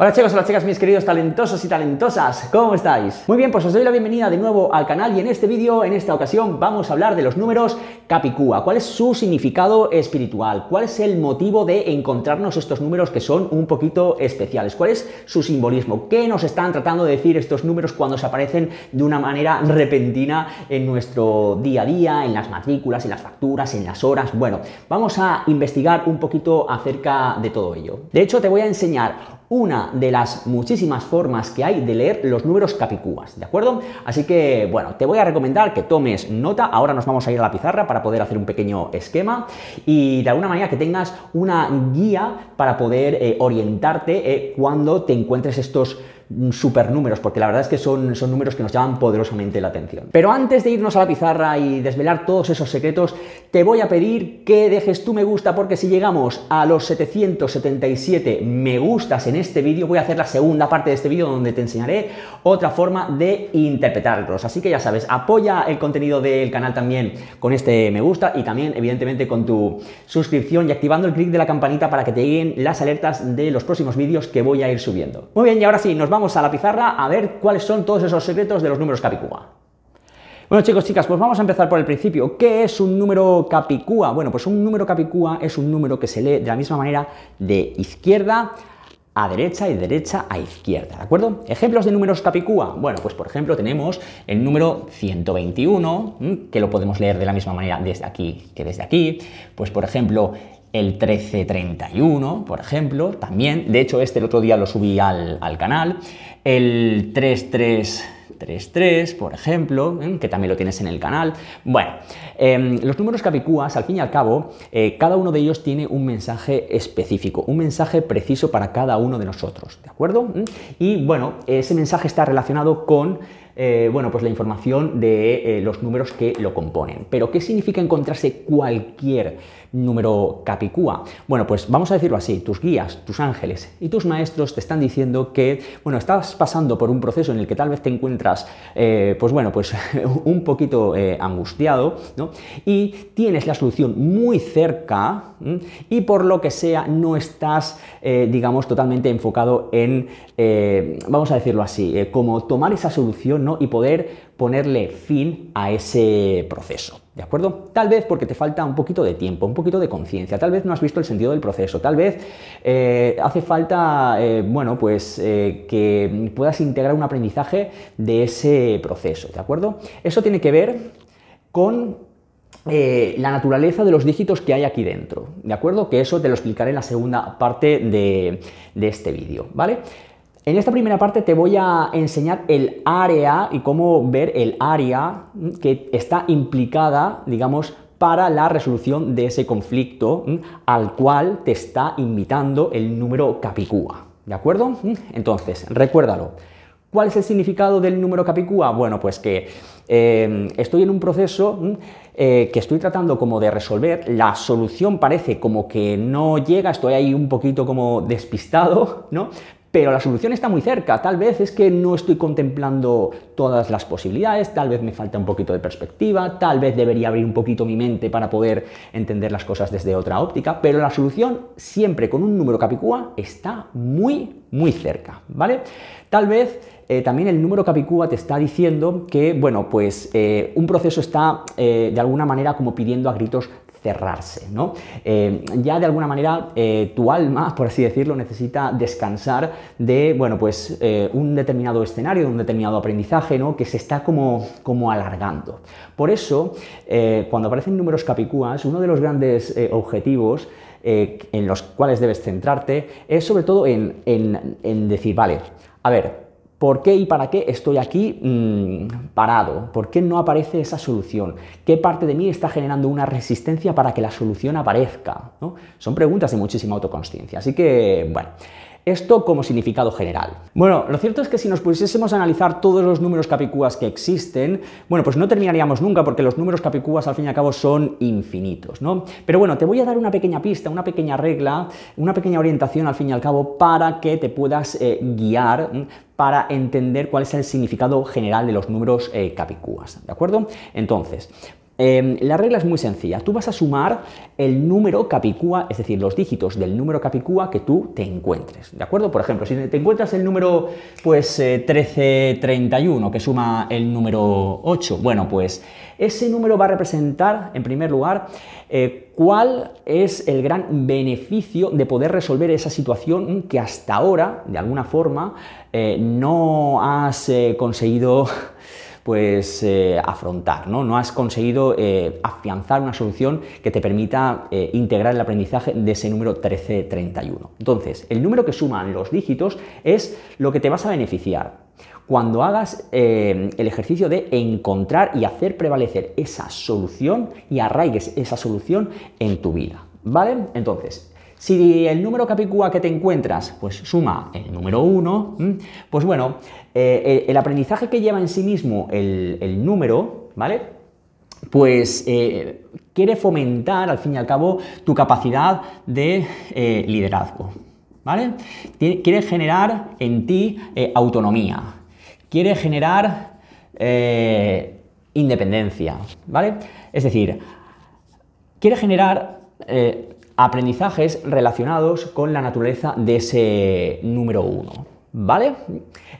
Hola chicos, hola chicas, mis queridos talentosos y talentosas, ¿cómo estáis? Muy bien, pues os doy la bienvenida de nuevo al canal y en este vídeo, en esta ocasión, vamos a hablar de los números Capicúa. ¿Cuál es su significado espiritual? ¿Cuál es el motivo de encontrarnos estos números que son un poquito especiales? ¿Cuál es su simbolismo? ¿Qué nos están tratando de decir estos números cuando se aparecen de una manera repentina en nuestro día a día, en las matrículas, en las facturas, en las horas? Bueno, vamos a investigar un poquito acerca de todo ello. De hecho, te voy a enseñar una de las muchísimas formas que hay de leer los números capicúas, ¿de acuerdo? Así que, bueno, te voy a recomendar que tomes nota, ahora nos vamos a ir a la pizarra para poder hacer un pequeño esquema y de alguna manera que tengas una guía para poder eh, orientarte eh, cuando te encuentres estos super números, porque la verdad es que son, son números que nos llaman poderosamente la atención. Pero antes de irnos a la pizarra y desvelar todos esos secretos, te voy a pedir que dejes tu me gusta, porque si llegamos a los 777 me gustas en este vídeo, voy a hacer la segunda parte de este vídeo donde te enseñaré otra forma de interpretarlos. Así que ya sabes, apoya el contenido del canal también con este me gusta y también, evidentemente, con tu suscripción y activando el clic de la campanita para que te lleguen las alertas de los próximos vídeos que voy a ir subiendo. Muy bien, y ahora sí, nos vamos vamos a la pizarra a ver cuáles son todos esos secretos de los números Capicúa. Bueno chicos, chicas, pues vamos a empezar por el principio. ¿Qué es un número capicúa? Bueno, pues un número capicúa es un número que se lee de la misma manera de izquierda a derecha y derecha a izquierda, ¿de acuerdo? Ejemplos de números capicúa. Bueno, pues por ejemplo tenemos el número 121, que lo podemos leer de la misma manera desde aquí que desde aquí. Pues por ejemplo el 1331, por ejemplo, también. De hecho, este el otro día lo subí al, canal. El 3333, por ejemplo, ¿eh? que también lo tienes en el canal. Bueno, em, los números capicúas, al fin y al cabo, eh, cada uno de ellos tiene un mensaje específico, un mensaje preciso para cada uno de nosotros, ¿de acuerdo? ¿Mm? Y bueno, ese mensaje está relacionado con eh, bueno, pues la información de los números que lo componen. Pero, ¿qué significa encontrarse cualquier número capicúa. Bueno, pues vamos a decirlo así, tus guías, tus ángeles y tus maestros te están diciendo que, bueno, estás pasando por un proceso en el que tal vez te encuentras, eh, pues bueno, pues un poquito eh, angustiado, ¿no? Y tienes la solución muy cerca y por lo que sea no estás, eh, digamos, totalmente enfocado en, vamos a decirlo así, como tomar esa solución, ¿no? Y poder ponerle fin a ese proceso. ¿De acuerdo? Tal vez porque te falta un poquito de tiempo, un poquito de conciencia, tal vez no has visto el sentido del proceso, tal vez eh, hace falta, eh, bueno, pues eh, que puedas integrar un aprendizaje de ese proceso, ¿de acuerdo? Eso tiene que ver con la naturaleza de los dígitos que hay aquí dentro, ¿de acuerdo? Que eso te lo explicaré en la segunda parte de, de este vídeo, ¿vale? En esta primera parte te voy a enseñar el área y cómo ver el área que está implicada, digamos, para la resolución de ese conflicto al cual te está invitando el número capicúa. ¿De acuerdo? Entonces, recuérdalo. ¿Cuál es el significado del número capicúa? Bueno, pues que em, estoy en un proceso eh, que estoy tratando como de resolver, la solución parece como que no llega, estoy ahí un poquito como despistado, ¿no? Pero la solución está muy cerca. Tal vez es que no estoy contemplando todas las posibilidades, tal vez me falta un poquito de perspectiva, tal vez debería abrir un poquito mi mente para poder entender las cosas desde otra óptica, pero la solución siempre con un número capicúa está muy, muy cerca, ¿vale? Tal vez eh, también el número capicúa te está diciendo que, bueno, pues eh, un proceso está eh, de alguna manera como pidiendo a gritos cerrarse, ¿no? Eh, ya de alguna manera eh, tu alma, por así decirlo, necesita descansar de, bueno, pues eh, un determinado escenario, un determinado aprendizaje, ¿no? Que se está como, como alargando. Por eso, cuando aparecen números capicúas, uno de los grandes objetivos en los cuales debes centrarte es sobre todo en, en decir, vale, a ver, ¿Por qué y para qué estoy aquí mm, parado? ¿Por qué no aparece esa solución? ¿Qué parte de mí está generando una resistencia para que la solución aparezca? Son preguntas de muchísima autoconsciencia. Así que, bueno, esto como significado general. Bueno, lo cierto es que si nos pusiésemos a analizar todos los números capicúas que existen, bueno, pues no terminaríamos nunca porque los números capicúas al fin y al cabo son infinitos, ¿no? Pero bueno, te voy a dar una pequeña pista, una pequeña regla, una pequeña orientación al fin y al cabo para que te puedas eh, guiar para entender cuál es el significado general de los números eh, capicúas, ¿de acuerdo? Entonces, Em, la regla es muy sencilla. Tú vas a sumar el número capicúa, es decir, los dígitos del número capicúa que tú te encuentres. ¿De acuerdo? Por ejemplo, si te encuentras el número pues, 1331 eh, que suma el número 8, bueno, pues ese número va a representar, en primer lugar, eh, cuál es el gran beneficio de poder resolver esa situación que hasta ahora, de alguna forma, eh, no has conseguido pues, eh, afrontar. ¿no? no has conseguido eh, afianzar una solución que te permita eh, integrar el aprendizaje de ese número 1331. Entonces, el número que suman los dígitos es lo que te vas a beneficiar cuando hagas el ejercicio de encontrar y hacer prevalecer esa solución y arraigues esa solución en tu vida. ¿Vale? Entonces, si el número capicúa que te encuentras pues suma el número 1, pues bueno, eh, el aprendizaje que lleva en sí mismo el, número, ¿vale? pues eh, quiere fomentar, al fin y al cabo, tu capacidad de eh, liderazgo. ¿Vale? quiere generar en ti autonomía. Quiere generar independencia. ¿Vale? Es decir, quiere generar aprendizajes relacionados con la naturaleza de ese número uno. ¿Vale?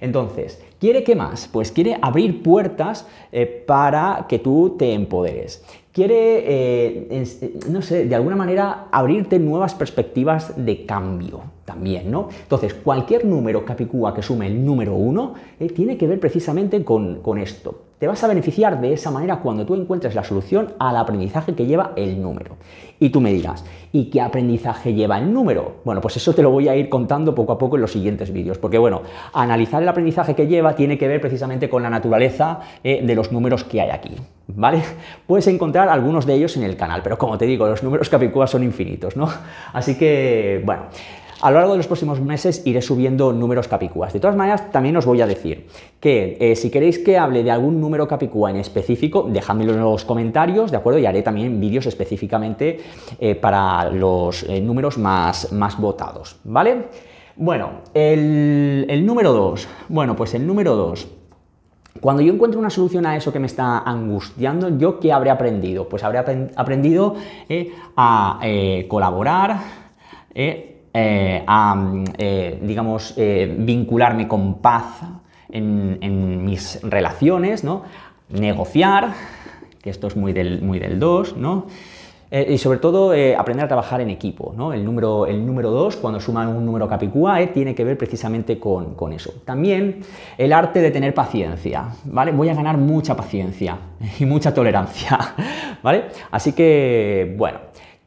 Entonces, ¿quiere qué más? Pues quiere abrir puertas eh, para que tú te empoderes. Quiere, eh, no sé, de alguna manera abrirte nuevas perspectivas de cambio también, ¿no? Entonces, cualquier número capicúa que sume el número 1 eh, tiene que ver precisamente con, esto. Te vas a beneficiar de esa manera cuando tú encuentres la solución al aprendizaje que lleva el número. Y tú me dirás, ¿y qué aprendizaje lleva el número? Bueno, pues eso te lo voy a ir contando poco a poco en los siguientes vídeos, porque bueno, analizar el aprendizaje que lleva tiene que ver precisamente con la naturaleza eh, de los números que hay aquí. ¿Vale? Puedes encontrar algunos de ellos en el canal, pero como te digo, los números capicúa son infinitos, ¿no? Así que, bueno. A lo largo de los próximos meses iré subiendo números capicúas. De todas maneras, también os voy a decir que eh, si queréis que hable de algún número capicúa en específico, dejadmelo en los comentarios, ¿de acuerdo? Y haré también vídeos específicamente eh, para los eh, números más, más votados, ¿vale? Bueno, el, número 2. Bueno, pues el número 2. Cuando yo encuentro una solución a eso que me está angustiando, ¿yo qué habré aprendido? Pues habré aprendido a colaborar, eh, a, mm, eh, digamos, eh, vincularme con paz en, mis relaciones, ¿no? Negociar, que esto es muy del, muy del 2, ¿no? y sobre todo aprender a trabajar en equipo. ¿no? El número 2, el número cuando suman un número capicúa, tiene que ver precisamente con, con, eso. También el arte de tener paciencia. ¿vale? Voy a ganar mucha paciencia y mucha tolerancia. ¿vale? Así que, bueno,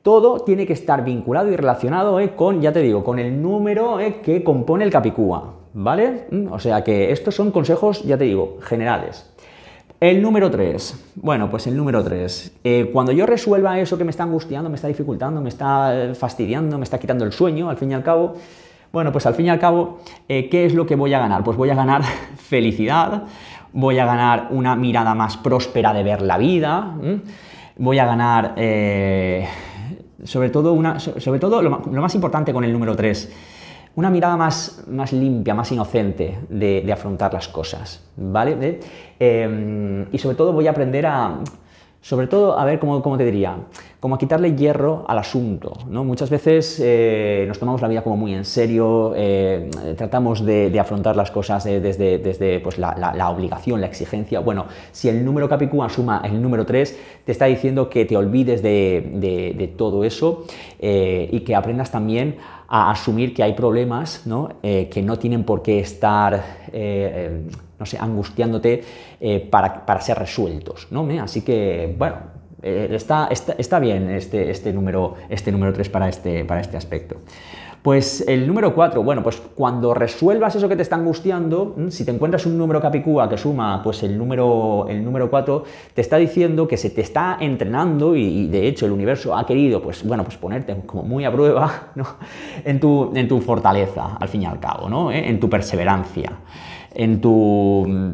todo tiene que estar vinculado y relacionado eh, con, ya te digo, con el número eh, que compone el capicúa, ¿vale? Mm, o sea que estos son consejos, ya te digo, generales. El número 3. Bueno, pues el número 3. Eh, cuando yo resuelva eso que me está angustiando, me está dificultando, me está fastidiando, me está quitando el sueño, al fin y al cabo, bueno, pues al fin y al cabo, ¿qué es lo que voy a ganar? Pues voy a ganar felicidad, voy a ganar una mirada más próspera de ver la vida, voy a ganar sobre todo, una, sobre todo lo, más importante con el número 3, una mirada más, más limpia, más inocente de, afrontar las cosas, ¿vale? Em, y sobre todo voy a aprender a, sobre todo, a ver, ¿cómo, te diría? Como a quitarle hierro al asunto. ¿no? Muchas veces eh, nos tomamos la vida como muy en serio, eh, tratamos de, afrontar las cosas desde, desde pues, la, obligación, la exigencia. Bueno, si el número Capicúa suma el número 3, te está diciendo que te olvides de, de todo eso eh, y que aprendas también a asumir que hay problemas eh, que no tienen por qué estar, eh, eh, no sé, angustiándote para, ser resueltos. Así que, bueno, está, bien este, este, número, este número 3 para este, para este aspecto. Pues el número 4, bueno, pues cuando resuelvas eso que te está angustiando, mm, si te encuentras un número capicúa que suma pues el número, el número 4, te está diciendo que se te está entrenando y, de hecho el universo ha querido, pues bueno, pues ponerte como muy a prueba en, tu, en tu fortaleza, al fin y al cabo, ¿no? ¿Eh? En tu perseverancia, en tu mm,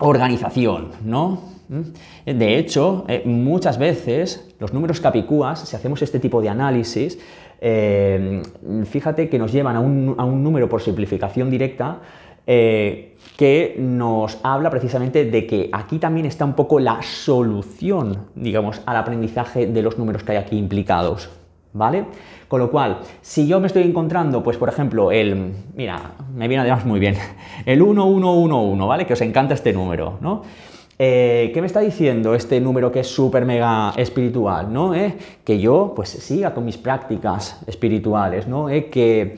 organización, ¿no? ¿Mm? De hecho, eh, muchas veces los números capicúas, si hacemos este tipo de análisis, eh, fíjate que nos llevan a un, número por simplificación directa eh, que nos habla precisamente de que aquí también está un poco la solución, digamos, al aprendizaje de los números que hay aquí implicados. ¿Vale? Con lo cual, si yo me estoy encontrando, pues por ejemplo, el. Mira, me viene además muy bien. El 1111, ¿vale? Que os encanta este número, ¿no? Eh, ¿Qué me está diciendo este número que es súper mega espiritual? ¿no? Eh, que yo pues siga con mis prácticas espirituales, eh, que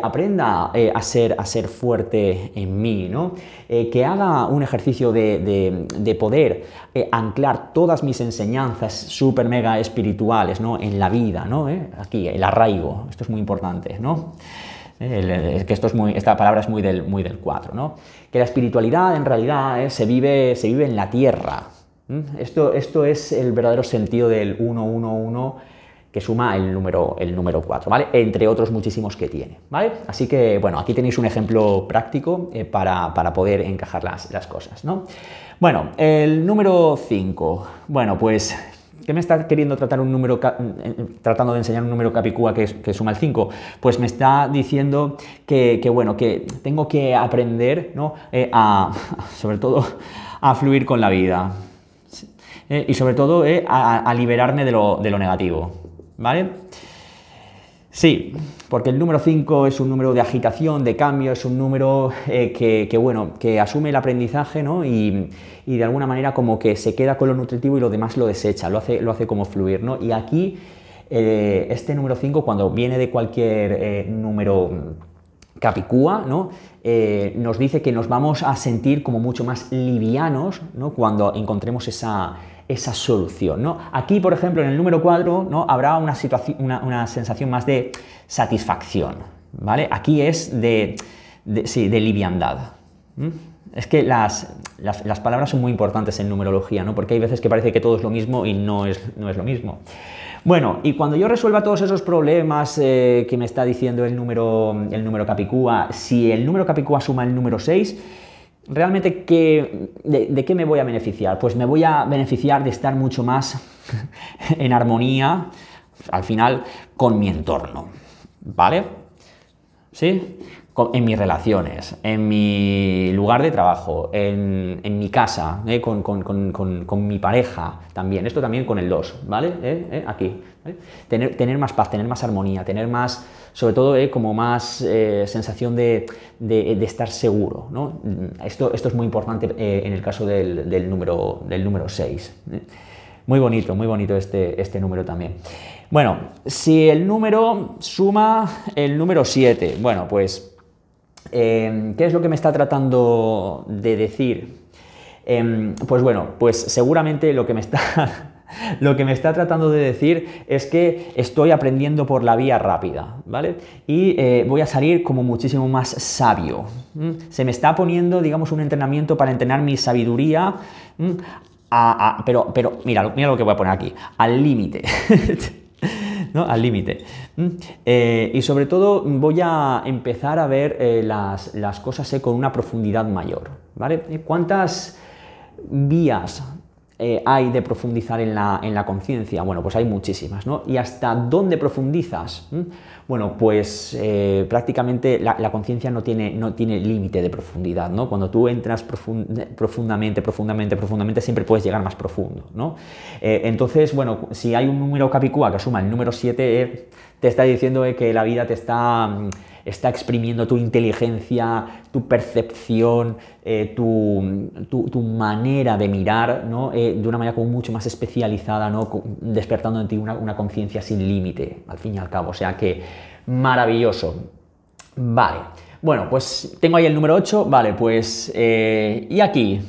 aprenda a, ser, a ser fuerte en mí, ¿no? que haga un ejercicio de, poder anclar todas mis enseñanzas súper mega espirituales ¿no? en la vida, ¿no? aquí el arraigo, esto es muy importante. ¿no? que esto es muy, esta palabra es muy del, muy del 4, ¿no? Que la espiritualidad en realidad ¿eh? se, vive, se vive en la tierra. Esto, esto es el verdadero sentido del 1, que suma el número, el número 4, ¿vale? Entre otros muchísimos que tiene, Así que, bueno, aquí tenéis un ejemplo práctico eh, para, poder encajar las, las cosas, Bueno, el número 5. Bueno, pues ¿Qué me está queriendo tratar un número, eh, eh, tratando de enseñar un número capicúa que, suma el 5? Pues me está diciendo que, bueno, que tengo que aprender, ¿no? Eh, a, sobre todo, a fluir con la vida. y sobre todo, a, liberarme de lo, de lo negativo. ¿Vale? Sí, porque el número 5 es un número de agitación, de cambio, es un número eh, que, bueno, que asume el aprendizaje ¿no? y, de alguna manera como que se queda con lo nutritivo y lo demás lo desecha, lo hace, lo hace como fluir. ¿no? Y aquí, eh, este número 5, cuando viene de cualquier eh, número Capicúa, ¿no? Eh, nos dice que nos vamos a sentir como mucho más livianos cuando encontremos esa, solución. Aquí, por ejemplo, en el número 4, ¿no? habrá una, una, sensación más de satisfacción. ¿vale? Aquí es de, liviandad. Es que las, palabras son muy importantes en numerología, ¿no? Porque hay veces que parece que todo es lo mismo y no es, lo mismo. Bueno, y cuando yo resuelva todos esos problemas eh, que me está diciendo el número, Capicúa, si el número Capicúa suma el número 6, ¿realmente de, qué me voy a beneficiar? Pues me voy a beneficiar de estar mucho más en armonía, al final, con mi entorno. ¿Vale? ¿Sí? en mis relaciones, en mi lugar de trabajo, en, mi casa, eh, con, mi pareja también. Esto también con el 2, ¿vale? Eh, eh, aquí. Tener, tener, más paz, tener más armonía, tener más, sobre todo, como más sensación de, estar seguro, Esto, esto es muy importante en el caso del, número, del número 6. Muy bonito, muy bonito este, este número también. Bueno, si el número suma el número 7, bueno, pues Em, ¿Qué es lo que me está tratando de decir? Em, pues bueno, pues seguramente lo que me está... Lo que me está tratando de decir es que estoy aprendiendo por la vía rápida, ¿vale? Y eh, voy a salir como muchísimo más sabio. Se me está poniendo, digamos, un entrenamiento para entrenar mi sabiduría, pero, pero mira, mira lo que voy a poner aquí, al límite. ¿no? al límite. ¿Mm? Eh, y sobre todo voy a empezar a ver eh, las, las, cosas eh, con una profundidad mayor. ¿vale? ¿Cuántas vías eh, hay de profundizar en la, en la conciencia? Bueno, pues hay muchísimas, ¿no? ¿Y hasta dónde profundizas? ¿Mm? Bueno, pues eh, prácticamente la, conciencia no tiene, no tiene límite de profundidad, ¿no? Cuando tú entras profundamente, profundamente, profundamente, siempre puedes llegar más profundo, ¿no? Eh, entonces, bueno, si hay un número capicúa que suma el número 7, te está diciendo que la vida te está mm, está exprimiendo tu inteligencia, tu percepción, eh, tu, manera de mirar, ¿no? Eh, de una manera como mucho más especializada, ¿no? despertando en ti una, conciencia sin límite, al fin y al cabo. O sea que maravilloso. Vale. Bueno, pues tengo ahí el número 8, vale, pues... Eh, y aquí,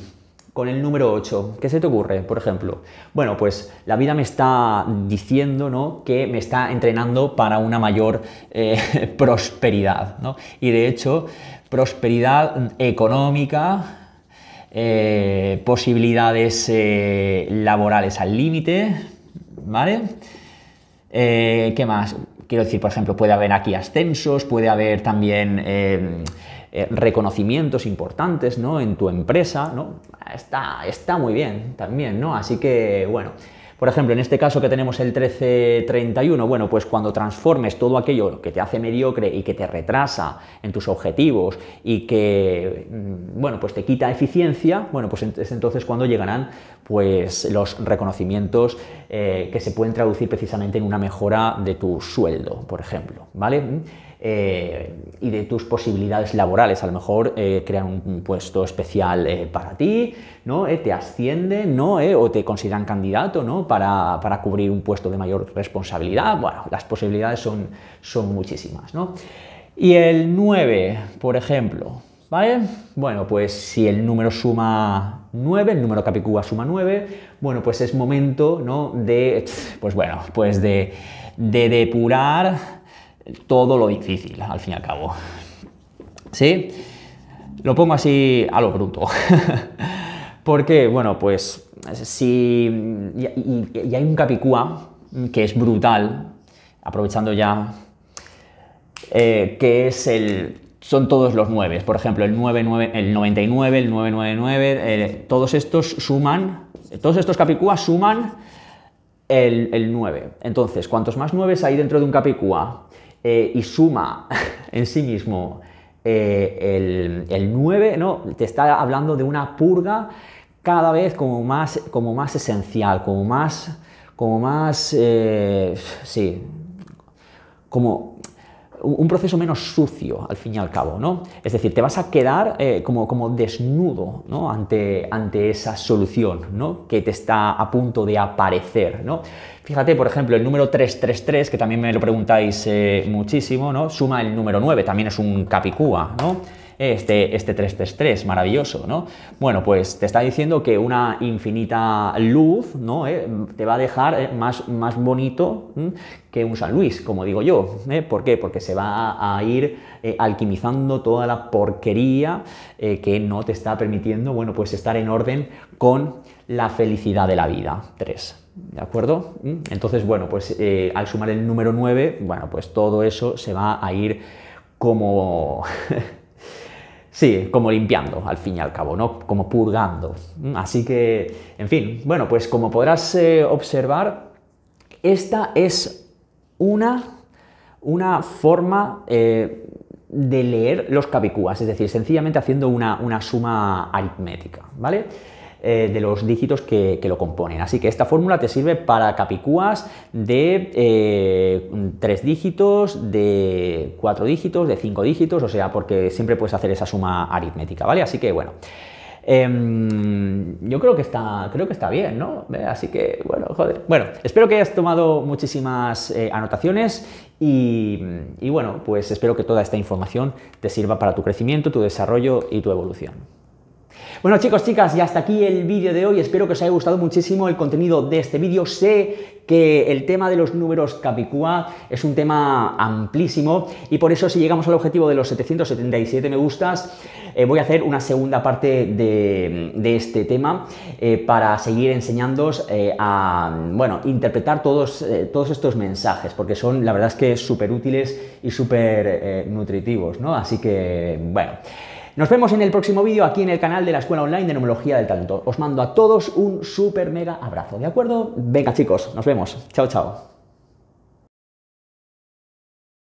con el número 8. ¿Qué se te ocurre, por ejemplo? Bueno, pues la vida me está diciendo ¿no? que me está entrenando para una mayor eh, prosperidad. ¿no? Y de hecho, prosperidad económica, eh, posibilidades eh, laborales al límite, ¿vale? ¿Qué más? Quiero decir, por ejemplo, puede haber aquí ascensos, puede haber también eh, eh, reconocimientos importantes ¿no? en tu empresa, ¿no? Está, está muy bien también, ¿no? Así que, bueno, por ejemplo, en este caso que tenemos el 1331, bueno, pues cuando transformes todo aquello que te hace mediocre y que te retrasa en tus objetivos y que, mm, bueno, pues te quita eficiencia, bueno, pues es entonces cuando llegarán pues los reconocimientos eh, que se pueden traducir precisamente en una mejora de tu sueldo, por ejemplo, ¿vale? Eh, y de tus posibilidades laborales. A lo mejor eh, crean un puesto especial eh, para ti, ¿no? te ascienden ¿no? o te consideran candidato ¿no? para, cubrir un puesto de mayor responsabilidad. Bueno, las posibilidades son, son muchísimas. ¿no? Y el 9, por ejemplo, ¿Vale? Bueno, pues si el número suma 9, el número capicúa suma 9, bueno, pues es momento, ¿no? De, pues bueno, pues de, de depurar todo lo difícil, al fin y al cabo. ¿Sí? Lo pongo así a lo bruto. Porque, bueno, pues si. Y, hay un capicúa que es brutal, aprovechando ya, eh, que es el. Son todos los 9, por ejemplo, el 99, el 99, el 999, eh, todos estos suman, todos estos capicúas suman el, el 9. Entonces, cuantos más 9 hay dentro de un capicúa eh, y suma en sí mismo eh, el, 9, ¿no? te está hablando de una purga cada vez como más, como más esencial, como más, como más, eh, sí, como un proceso menos sucio, al fin y al cabo, ¿no? Es decir, te vas a quedar eh, como, desnudo ante, esa solución que te está a punto de aparecer, Fíjate, por ejemplo, el número 333, que también me lo preguntáis eh, muchísimo, ¿no? Suma el número 9, también es un capicúa, ¿no? este, 333, este maravilloso, ¿no? Bueno, pues te está diciendo que una infinita luz, ¿no? Eh, te va a dejar eh, más, más bonito que un San Luis, como digo yo. ¿eh? ¿Por qué? Porque se va a ir alquimizando toda la porquería que no te está permitiendo, bueno, pues estar en orden con la felicidad de la vida. 3. ¿De acuerdo? Entonces, bueno, pues al sumar el número 9, bueno, pues todo eso se va a ir como Sí, como limpiando, al fin y al cabo, ¿no? Como purgando. Mm, así que, en fin, bueno, pues como podrás eh, observar, esta es una, forma eh, de leer los capicúas, es decir, sencillamente haciendo una, una suma aritmética, ¿vale? Eh, de los dígitos que, lo componen. Así que esta fórmula te sirve para capicúas de eh, tres dígitos, de cuatro dígitos, de cinco dígitos, o sea, porque siempre puedes hacer esa suma aritmética, ¿vale? Así que bueno. Em, yo creo que está, creo que está bien, ¿no? ¿Eh? así que, bueno, joder. Bueno, espero que hayas tomado muchísimas anotaciones y, y bueno, pues espero que toda esta información te sirva para tu crecimiento, tu desarrollo y tu evolución. Bueno chicos, chicas, y hasta aquí el vídeo de hoy. Espero que os haya gustado muchísimo el contenido de este vídeo. Sé que el tema de los números Capicúa es un tema amplísimo y por eso si llegamos al objetivo de los 777 me gustas, eh, voy a hacer una segunda parte de, este tema eh, para seguir enseñándoos eh, a bueno, interpretar todos, todos estos mensajes, porque son la verdad es que súper útiles y súper nutritivos, ¿no? Así que bueno. Nos vemos en el próximo vídeo aquí en el canal de la Escuela Online de Numerología del Talento. Os mando a todos un súper mega abrazo, ¿de acuerdo? Venga chicos, nos vemos. Chao, chao.